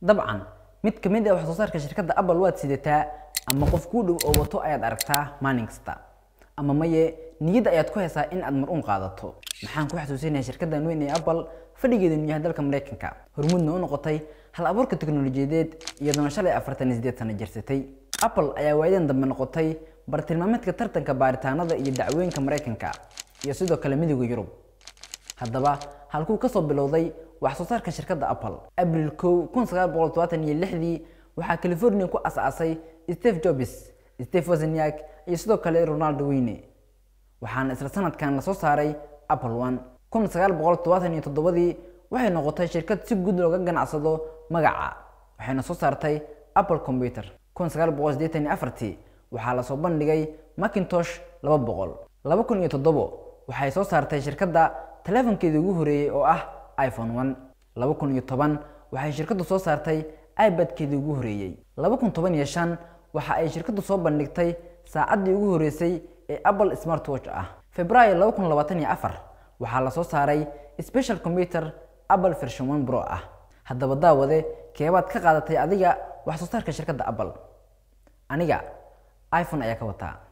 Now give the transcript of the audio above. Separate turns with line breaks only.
dabcan mid ka mid ah wax soo saarka shirkadda apple waad sidataa ama qof kuu dhow oo wato ayaad aragtaa maalin kasta ama maye niyadda ayaad ku haysaa in aad mar uun qaadato maxaan ku xasuusinayaa shirkaddan weyn ee apple fadhigeedu yahay dalka maraykanka hormuudna u noqotay hal abuurka teknolojiyadeed iyaduna shalay afartan iyo sideed sano jirsatay apple ayaa waayadan dambe noqotay bartilmaameedka tartanka baaritaanada iyo dacwooyinka maraykanka iyo sidoo kale midowda yurub haddaba halkuu ka soo bilowday wax soo saarka shirkadda apple abril kow kun sagaal boqol todobaatan iyo lixdii waxaa california ku as-aasay steve jobs steve wozniak iyo sidoo kale ronaldo weyne waxaana isla sanadkan la soo saaray apple one kun sagaal boqol todobaatan iyo toddobadii waxay noqotay shirkad si guud looga ganacsado magaca waxayna soo saartay apple computer kun sagaal boqol siddeetan iyo afartii waxaa lasoo bandhigay macintosh laba boqol laba kun iyo toddobo waxay soo saartay shirkadda taleefankeedii ugu horeeyey oo ah iphone one laba kun iyo toban waxay shirkaddu soo saartay ibadkeedii ugu horeeyey laba kun toban iyo shan waxa ay shirkaddu soo bandhigtay saacaddii ugu horreysay ee apple smart watch ah februaayo laba kun labaatan iyo afar waxaa la soo saaray special computer apple version one bro ah haddaba daawade keebaad ka qaadatay adiga wax soo saarka shirkadda apple aniga iphone ayaa ka wataa